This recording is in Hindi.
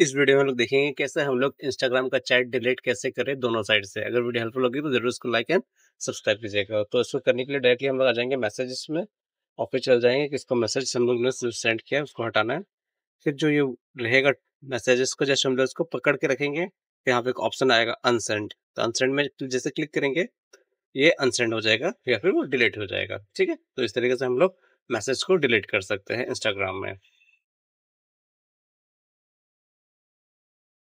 इस वीडियो में हम लोग देखेंगे कैसे हम लोग इंस्टाग्राम का चैट डिलीट कैसे करें दोनों साइड से अगर वीडियो हेल्पफुल होगी तो जरूर इसको लाइक एंड सब्सक्राइब कीजिएगा तो इसको करने के लिए डायरेक्टली हम लोग आ जाएंगे मैसेजेस में और फिर चल जाएंगे किसको मैसेज हम लोग ने सेंड किया उसको हटाना है फिर जो ये रहेगा मैसेजेस को जैसे हम लोग इसको पकड़ के रखेंगे तो यहाँ पे एक ऑप्शन आएगा अनसेंड तो अनसेंड में जैसे क्लिक करेंगे ये अनसेंड हो जाएगा या फिर वो डिलीट हो जाएगा ठीक है तो इस तरीके से हम लोग मैसेज को डिलीट कर सकते हैं इंस्टाग्राम में